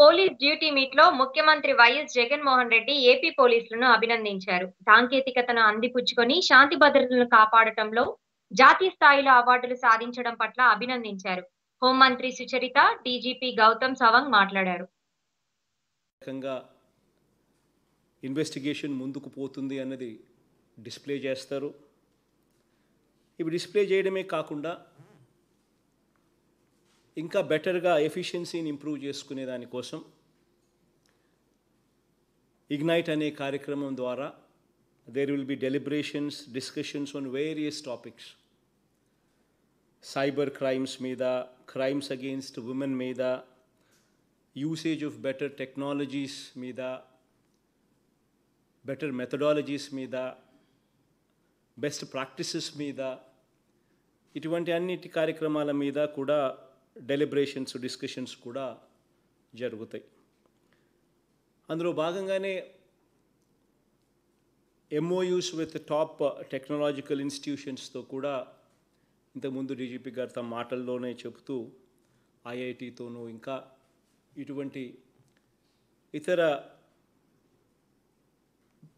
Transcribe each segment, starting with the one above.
police duty meet లో ముఖ్యమంత్రి YS Jaganmohan Reddy AP పోలీసులను అభినందించారు సాంకేతికతను అందిపుచ్చుకొని శాంతి భద్రతలను కాపాడటంలో జాతీయ స్థాయిలో అవార్డులు సాధించడం పట్ల అభినందించారు హోంమంత్రి సుచరిత డీజీపీ గౌతమ్ సవంగ్ మాట్లాడారు ఇన్వెస్టిగేషన్ ముందుకు పోతుంది అన్నది డిస్ప్లే చేస్తారు ఇవి డిస్ప్లే చేయడమే కాకుండా ఇంకా బెటర్గా ఎఫిషియన్సీని ఇంప్రూవ్ చేసుకునే దానికోసం ఇగ్నైట్ అనే కార్యక్రమం ద్వారా there will be deliberations discussions on various topics cyber crimes మీద క్రైమ్స్ అగెయిన్స్ట్ ఉమెన్ మీద యూసేజ్ ఆఫ్ బెటర్ టెక్నాలజీస్ మీద బెటర్ మెథడాలజీస్ మీద బెస్ట్ ప్రాక్టీసెస్ మీద ఇటువంటి అన్నిటి కార్యక్రమాల మీద కూడా డెలిబరేషన్స్ డిస్కషన్స్ కూడా జరుగుతాయి అందులో భాగంగానే ఎంఓయూస్ విత్ టాప్ టెక్నాలజికల్ ఇన్స్టిట్యూషన్స్తో కూడా ఇంతకుముందు డీజీపీ గారు తమ మాటల్లోనే చెబుతూ ఐఐటితోనూ ఇంకా ఇటువంటి ఇతర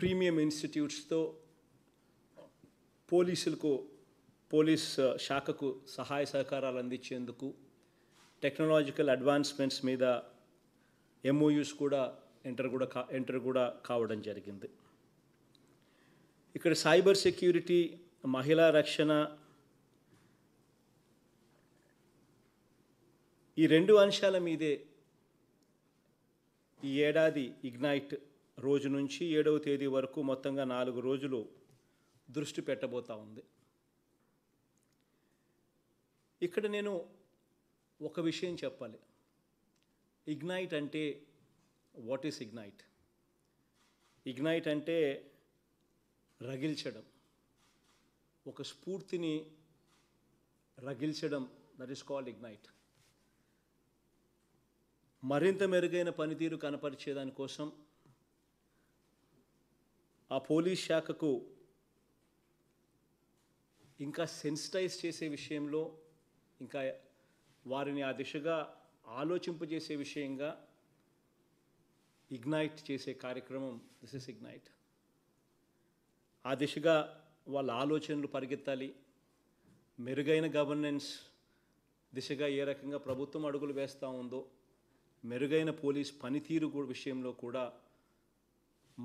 ప్రీమియం ఇన్స్టిట్యూట్స్తో పోలీసులకు పోలీస్ శాఖకు సహాయ సహకారాలు అందించేందుకు టెక్నాలజికల్ అడ్వాన్స్మెంట్స్ మీద ఎంఓయూస్ కూడా ఎంటర్ కూడా కా ఎంటర్ కూడా కావడం జరిగింది ఇక్కడ సైబర్ సెక్యూరిటీ మహిళా రక్షణ ఈ రెండు అంశాల మీదే ఈ ఏడాది ఇగ్నైట్ రోజు నుంచి ఏడవ తేదీ వరకు మొత్తంగా నాలుగు రోజులు దృష్టి పెట్టబోతా ఉంది ఇక్కడ నేను ఒక విషయం చెప్పాలి ఇగ్నైట్ అంటే వాట్ ఈస్ ఇగ్నైట్ ఇగ్నైట్ అంటే రగిల్చడం ఒక స్ఫూర్తిని రగిల్చడం దట్ ఈస్ కాల్డ్ ఇగ్నైట్ మరింత మెరుగైన పనితీరు కనపరిచేదానికోసం ఆ పోలీస్ శాఖకు ఇంకా సెన్సిటైజ్ చేసే విషయంలో ఇంకా వారిని ఆ దిశగా ఆలోచింపజేసే విషయంగా ఇగ్నైట్ చేసే కార్యక్రమం దిస్ ఇస్ ఇగ్నైట్ ఆ దిశగా వాళ్ళ ఆలోచనలు పరిగెత్తాలి మెరుగైన గవర్నెన్స్ దిశగా ఏ రకంగా ప్రభుత్వం అడుగులు వేస్తూ ఉందో మెరుగైన పోలీస్ పనితీరు విషయంలో కూడా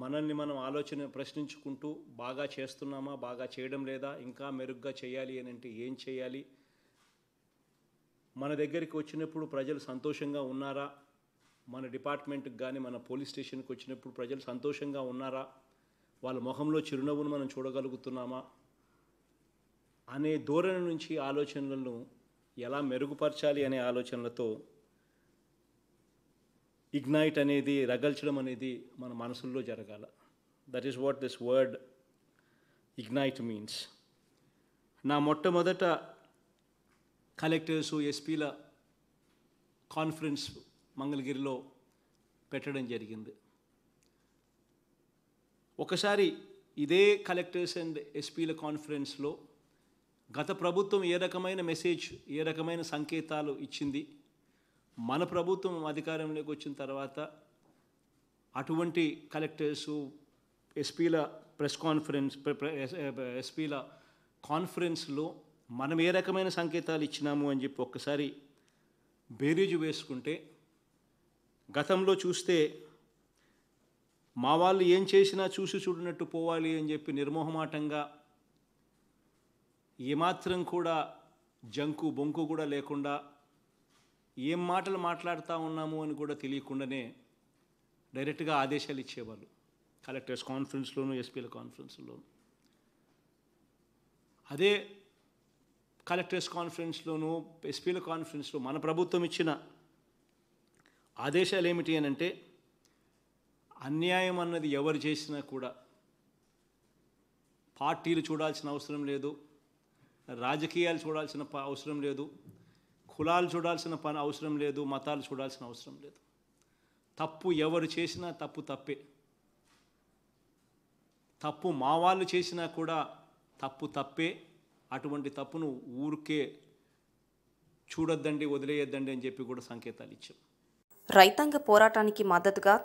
మనల్ని మనం ఆలోచన ప్రశ్నించుకుంటూ బాగా చేస్తున్నామా బాగా చేయడం లేదా ఇంకా మెరుగ్గా చేయాలి అని అంటే ఏం చేయాలి మన దగ్గరికి వచ్చినప్పుడు ప్రజలు సంతోషంగా ఉన్నారా మన డిపార్ట్మెంట్కి కానీ మన పోలీస్ స్టేషన్కి వచ్చినప్పుడు ప్రజలు సంతోషంగా ఉన్నారా వాళ్ళ మొహంలో చిరునవ్వును మనం చూడగలుగుతున్నామా అనే ధోరణి నుంచి ఆలోచనలను ఎలా మెరుగుపరచాలి అనే ఆలోచనలతో ఇగ్నైట్ అనేది రగల్చడం అనేది మన మనసుల్లో జరగాల that is what this word ignite means నా మొట్టమొదట కలెక్టర్స్ ఎస్పీల కాన్ఫరెన్స్ మంగళగిరిలో పెట్టడం జరిగింది ఒకసారి ఇదే కలెక్టర్స్ అండ్ ఎస్పీల కాన్ఫరెన్స్లో గత ప్రభుత్వం ఏ రకమైన మెసేజ్ ఏ రకమైన సంకేతాలు ఇచ్చింది మన ప్రభుత్వం అధికారంలోకి వచ్చిన తర్వాత అటువంటి కలెక్టర్స్ ఎస్పీల ప్రెస్ కాన్ఫరెన్స్ ఎస్పీల కాన్ఫరెన్స్లో మనం ఏ రకమైన సంకేతాలు ఇచ్చినాము అని చెప్పి ఒక్కసారి బేరీజు వేసుకుంటే గతంలో చూస్తే మా వాళ్ళు ఏం చేసినా చూసి చూడనట్టు పోవాలి అని చెప్పి నిర్మోహమాటంగా ఏమాత్రం కూడా జంకు బొంకు కూడా లేకుండా ఏం మాటలు మాట్లాడుతూ ఉన్నాము అని కూడా తెలియకుండానే డైరెక్ట్గా ఆదేశాలు ఇచ్చేవాళ్ళు కలెక్టర్స్ కాన్ఫరెన్స్లోను ఎస్పీల కాన్ఫరెన్స్లోను అదే కలెక్టర్స్ కాన్ఫరెన్స్లోనూ ఎస్పీల కాన్ఫరెన్స్లో మన ప్రభుత్వం ఇచ్చిన ఆదేశాలు ఏమిటి అని అంటే అన్యాయం అన్నది ఎవరు చేసినా కూడా పార్టీలు చూడాల్సిన అవసరం లేదు రాజకీయాలు చూడాల్సిన అవసరం లేదు కులాలు చూడాల్సిన పని అవసరం లేదు మతాలు చూడాల్సిన అవసరం లేదు తప్పు ఎవరు చేసినా తప్పు తప్పే తప్పు మా వాళ్ళు చేసినా కూడా తప్పు తప్పే అటువంటి తప్పును ఊరికే చూడొద్దండి వదిలేయొద్దండి అని చెప్పి కూడా సంకేతాలు ఇచ్చాం రైతాంగ పోరాటానికి మద్దతుగా